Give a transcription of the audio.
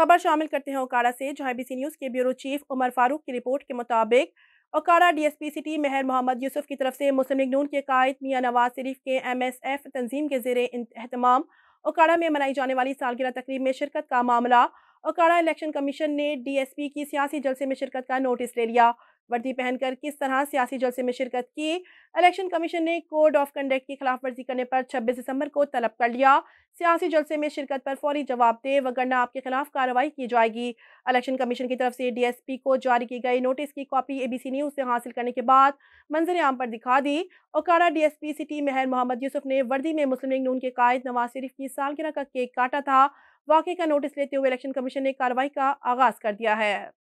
खबर शामिल करते हैं ओकाड़ा से जहां सी न्यूज़ के ब्यूरो चीफ उमर फारूक की रिपोर्ट के मुताबिक ओकाड़ा डीएसपी सिटी मेहर मोहम्मद यूसुफ की तरफ से मुस्लिम लीग नून के कायद मियाँ नवाज शरीफ के एमएसएफ तंजीम के जेर अहतमाम ओकाड़ा में मनाई जाने वाली सालगिरह तकरीब में शिरकत का मामला ओकाड़ा इलेक्शन कमीशन ने डीएसपी की सियासी जलसे में शिरकत का नोटिस ले लिया वर्दी पहनकर किस तरह सियासी जलसे में शिरकत की इलेक्शन कमीशन ने कोड ऑफ कंडक्ट की खिलाफ वर्जी करने पर 26 दिसंबर को तलब कर लिया सियासी जलसे में शिरकत पर फौरी जवाब दे वगरना आपके खिलाफ कार्रवाई की जाएगी इलेक्शन कमीशन की तरफ से डीएसपी को जारी की गई नोटिस की कॉपी एबीसी न्यूज से हासिल करने के बाद मंजर आम पर दिखा दी ओकारा डीएसपी सिटी मेहर मोहम्मद यूसुफ ने वर्दी में मुस्लिम लीग नून के कायद नवाज शरीफ की सालगिरह का केक काटा था वाकई का नोटिस लेते हुए इलेक्शन कमीशन ने कार्रवाई का आगाज कर दिया है